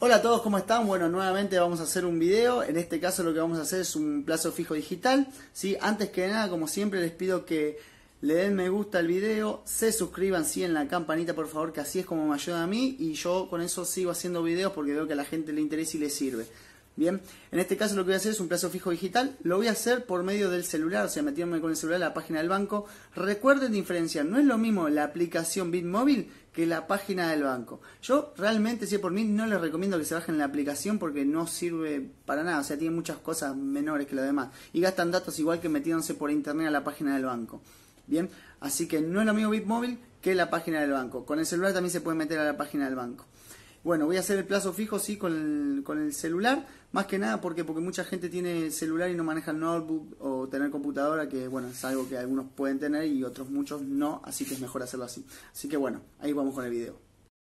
Hola a todos, ¿cómo están? Bueno, nuevamente vamos a hacer un video. En este caso lo que vamos a hacer es un plazo fijo digital. ¿sí? Antes que nada, como siempre, les pido que le den me gusta al video, se suscriban, sí, en la campanita, por favor, que así es como me ayuda a mí. Y yo con eso sigo haciendo videos porque veo que a la gente le interesa y le sirve. Bien, en este caso lo que voy a hacer es un plazo fijo digital, lo voy a hacer por medio del celular, o sea, metiéndome con el celular a la página del banco. Recuerden diferencia no es lo mismo la aplicación Bitmóvil que la página del banco. Yo realmente, si es por mí, no les recomiendo que se bajen la aplicación porque no sirve para nada, o sea, tiene muchas cosas menores que lo demás y gastan datos igual que metiéndose por internet a la página del banco. Bien, así que no es lo mismo Bitmóvil que la página del banco. Con el celular también se puede meter a la página del banco. Bueno, voy a hacer el plazo fijo, sí, con el, celular. Más que nada porque, porque mucha gente tiene celular y no maneja el notebook o tener computadora, que bueno, es algo que algunos pueden tener y otros muchos no, así que es mejor hacerlo así. Así que bueno, ahí vamos con el video.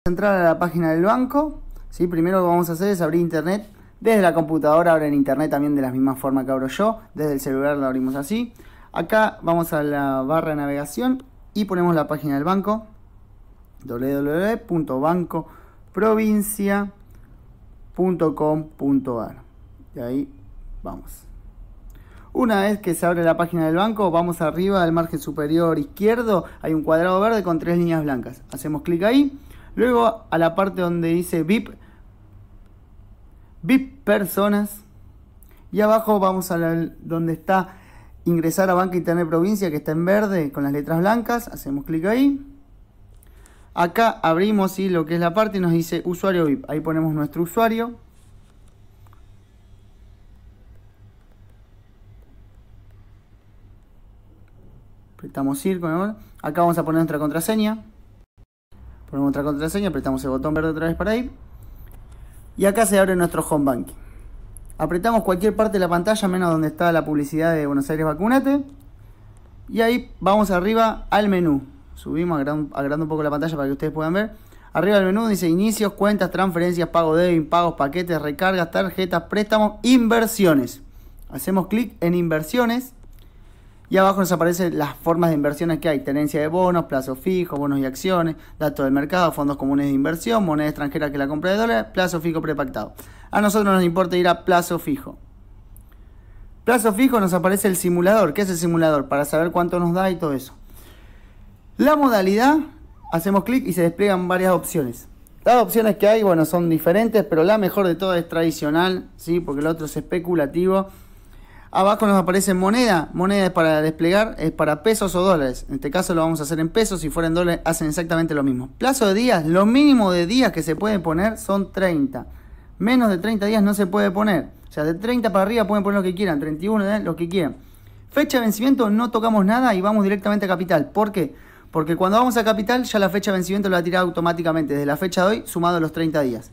Entrar a la página del banco, ¿sí? primero lo que vamos a hacer es abrir internet. Desde la computadora, abren en internet también de la misma forma que abro yo. Desde el celular lo abrimos así. Acá vamos a la barra de navegación y ponemos la página del banco www.banco.com provincia.com.ar. Y ahí vamos. Una vez que se abre la página del banco, vamos arriba al margen superior izquierdo, hay un cuadrado verde con tres líneas blancas. Hacemos clic ahí, luego a la parte donde dice VIP, VIP personas, y abajo vamos a donde está ingresar a Banca Internet Provincia, que está en verde con las letras blancas, hacemos clic ahí. Acá abrimos ¿sí? lo que es la parte y nos dice usuario VIP. Ahí ponemos nuestro usuario. Apretamos ir Acá vamos a poner nuestra contraseña. Ponemos nuestra contraseña, apretamos el botón verde otra vez para ir. Y acá se abre nuestro home banking. Apretamos cualquier parte de la pantalla menos donde está la publicidad de Buenos Aires Vacunate. Y ahí vamos arriba al menú subimos, agrandando un poco la pantalla para que ustedes puedan ver. Arriba del menú dice inicios, cuentas, transferencias, pago de impagos, paquetes, recargas, tarjetas, préstamos, inversiones. Hacemos clic en inversiones y abajo nos aparecen las formas de inversiones que hay. Tenencia de bonos, plazo fijo, bonos y acciones, datos del mercado, fondos comunes de inversión, moneda extranjera que la compra de dólares, plazo fijo prepactado. A nosotros nos importa ir a plazo fijo. Plazo fijo nos aparece el simulador. ¿Qué es el simulador? Para saber cuánto nos da y todo eso. La modalidad, hacemos clic y se despliegan varias opciones. Las opciones que hay, bueno, son diferentes, pero la mejor de todas es tradicional, ¿sí? Porque el otro es especulativo. Abajo nos aparece moneda. Moneda es para desplegar, es para pesos o dólares. En este caso lo vamos a hacer en pesos. Si fuera en dólares, hacen exactamente lo mismo. Plazo de días. Lo mínimo de días que se puede poner son 30. Menos de 30 días no se puede poner. O sea, de 30 para arriba pueden poner lo que quieran. 31, lo que quieran. Fecha de vencimiento no tocamos nada y vamos directamente a capital. ¿Por qué? Porque cuando vamos a capital, ya la fecha de vencimiento lo va a tirar automáticamente, desde la fecha de hoy, sumado a los 30 días.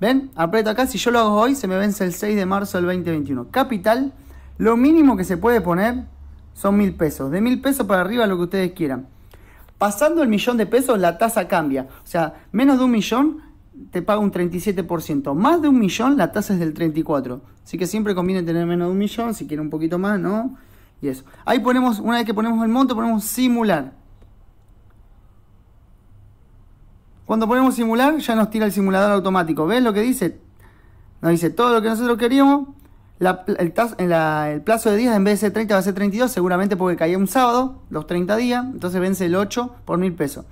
¿Ven? Aprieto acá, si yo lo hago hoy, se me vence el 6 de marzo del 2021. Capital, lo mínimo que se puede poner son mil pesos. De mil pesos para arriba, lo que ustedes quieran. Pasando el millón de pesos, la tasa cambia. O sea, menos de un millón te paga un 37%. Más de un millón, la tasa es del 34%. Así que siempre conviene tener menos de un millón, si quiere un poquito más, ¿no? Y eso. Ahí ponemos, una vez que ponemos el monto, ponemos simular. Cuando ponemos simular, ya nos tira el simulador automático. ¿Ves lo que dice? Nos dice todo lo que nosotros queríamos. el, plazo de días en vez de ser 30 va a ser 32, seguramente porque caía un sábado, los 30 días, entonces vence el 8 por 1000 pesos.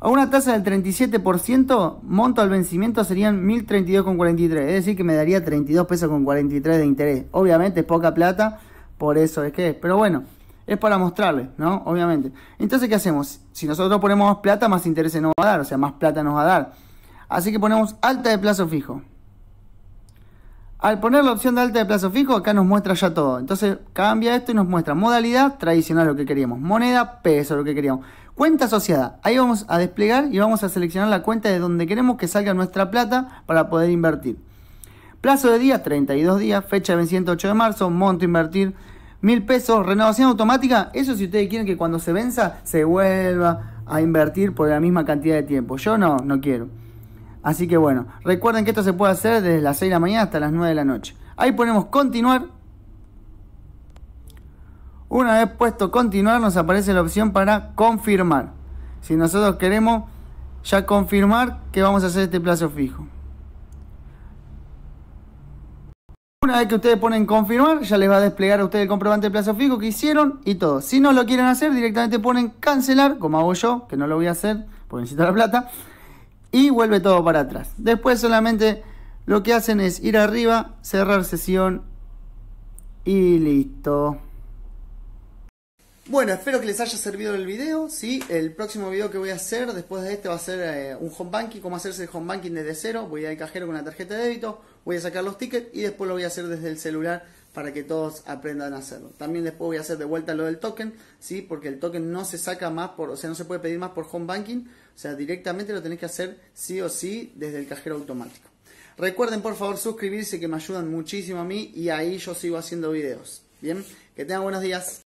A una tasa del 37%, monto al vencimiento serían 1032,43, es decir que me daría 32 pesos con 43 de interés. Obviamente es poca plata, por eso es que es, pero bueno, es para mostrarle, ¿no? Obviamente. Entonces, ¿qué hacemos? Si nosotros ponemos más plata, más interés nos va a dar, o sea, más plata nos va a dar. Así que ponemos alta de plazo fijo. Al poner la opción de alta de plazo fijo, acá nos muestra ya todo. Entonces cambia esto y nos muestra modalidad tradicional lo que queríamos, moneda, peso lo que queríamos, cuenta asociada. Ahí vamos a desplegar y vamos a seleccionar la cuenta de donde queremos que salga nuestra plata para poder invertir. Plazo de día, 32 días, fecha de vencimiento 8 de marzo, monto invertir mil pesos, renovación automática, eso si ustedes quieren que cuando se venza se vuelva a invertir por la misma cantidad de tiempo. Yo no, no quiero. Así que bueno, recuerden que esto se puede hacer desde las 6 de la mañana hasta las 9 de la noche. Ahí ponemos continuar. Una vez puesto continuar nos aparece la opción para confirmar. Si nosotros queremos ya confirmar que vamos a hacer este plazo fijo. Una vez que ustedes ponen confirmar, ya les va a desplegar a ustedes el comprobante de plazo fijo que hicieron y todo. Si no lo quieren hacer, directamente ponen cancelar, como hago yo, que no lo voy a hacer porque necesito la plata, y vuelve todo para atrás. Después solamente lo que hacen es ir arriba, cerrar sesión y listo. Bueno, espero que les haya servido el video. ¿sí? El próximo video que voy a hacer después de este va a ser eh, un home banking, cómo hacerse el home banking desde cero. Voy al cajero con la tarjeta de débito, voy a sacar los tickets y después lo voy a hacer desde el celular para que todos aprendan a hacerlo. También después voy a hacer de vuelta lo del token, ¿sí? porque el token no se saca más, por, o sea, no se puede pedir más por home banking. O sea, directamente lo tenés que hacer sí o sí desde el cajero automático. Recuerden por favor suscribirse que me ayudan muchísimo a mí y ahí yo sigo haciendo videos. Bien, que tengan buenos días.